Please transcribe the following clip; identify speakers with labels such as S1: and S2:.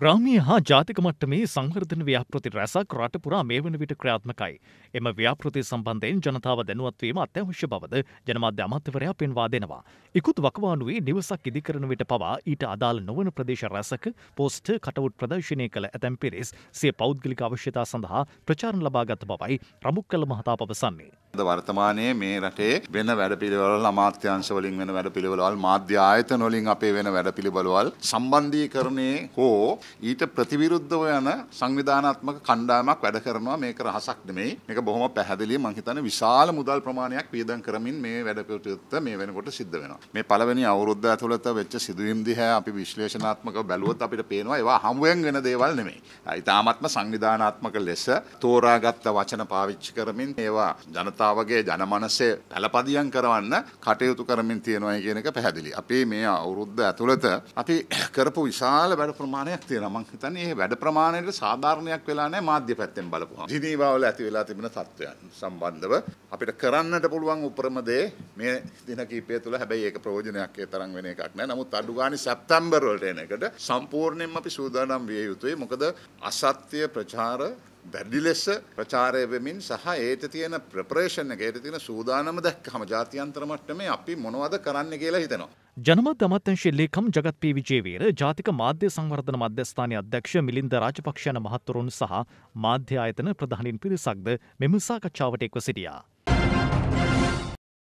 S1: ග්‍රාමීය හා ජාතික මට්ටමේ සංවර්ධන ව්‍යාපෘති රැසක් රට පුරා මේ වන විට ක්‍රියාත්මකයි. එම ව්‍යාපෘති සම්බන්ධයෙන් ජනතාව දැනුවත්වීම අත්‍යවශ්‍ය බවද ජනමාධ්‍ය අමාත්‍යවරයා පෙන්වා දෙනවා. ඉකුත් වකවානුවේ නිවසක් ඉදිකරන විට පවා ඊට අදාළ නොවන ප්‍රදේශ රැසක පෝස්ට කටවුට් ප්‍රදර්ශනය කළ ඇතැම් පිරිස් සිය පෞද්ගලික අවශ්‍යතා සඳහා ප්‍රචාරණ ලබාගත බවයි රමුක් කළ මහතා පවසන්නේ.
S2: වර්තමානයේ මේ රටේ වෙන වැඩපිළිවෙල අමාත්‍යංශවලින් වෙන වැඩපිළිවෙලවල් මාධ්‍ය ආයතනවලින් අපේ වෙන වැඩපිළිවෙලවල් සම්බන්ධීකරණයේ හෝ හෝ ඊට ප්‍රතිවිරුද්ධව යන සංවිධානාත්මක කණ්ඩායමක් වැඩ කරනවා මේක රහසක් නෙමෙයි. මේක බොහොම පැහැදිලි මං හිතන්නේ විශාල මුදල් ප්‍රමාණයක් වියදම් කරමින් මේ වැඩ කටයුත්ත මේ වෙනකොට සිද්ධ වෙනවා. මේ පළවෙනි අවුරුද්ද ඇතුළත වෙච්ච සිදුවීම් දිහා අපි විශ්ලේෂණාත්මකව බැලුවොත් අපිට පේනවා ඒවා හමුවෙන් වෙන දේවල් නෙමෙයි. ඊටාත්ම සංවිධානාත්මක ලෙස තෝරාගත් වචන පාවිච්චි කරමින් ඒවා ජනතාවගේ ජනමනසේ පළපදියම් කරවන්න කටයුතු කරමින් තියෙනවා කියන එක පැහැදිලි. අපි මේ අවුරුද්ද ඇතුළත අපි කරපු විශාල වැඩ ප්‍රමාණයක් ප්‍රමාණයක් තියෙනවා මං හිතන්නේ ඒ වැඩ ප්‍රමාණයට සාධාරණයක් වෙලා නැහැ මාධ්‍ය පැත්තෙන් බලපුවා. ජිනීවා වල ඇති වෙලා තිබෙන තත්ත්වයන් සම්බන්ධව අපිට කරන්නට පුළුවන් උපරිම දේ මේ දින කිහිපය තුළ හැබැයි ඒක ප්‍රයෝජනයක් ඒ තරම් වෙන එකක් නැහැ. නමුත් අඩු ගානේ සැප්තැම්බර් වලට එන එකට සම්පූර්ණයෙන්ම අපි සූදානම් විය යුතුයි. මොකද අසත්‍ය ප්‍රචාර දැඩි ලෙස ප්‍රචාරය වෙමින් සහ ඒට තියෙන ප්‍රප්‍රේෂණ එක ඒට තියෙන සූදානම දැක්කම ජාතියන්තර මට්ටමේ අපි මොනවද කරන්න කියලා හිතනවා.
S1: ජනමත් අමාත්‍යංශයේ ලේකම් ජගත් පී විජේවීර ජාතික මාධ්‍ය සංවර්ධන මධ්‍යස්ථානයේ අධ්‍යක්ෂ මිලින්ද රාජපක්ෂ යන මහත්වරුන් සහ මාධ්‍ය ආයතන ප්‍රධානින් පිරිසක්ද මෙම සාකච්ඡාවට එක්ව සිටියා.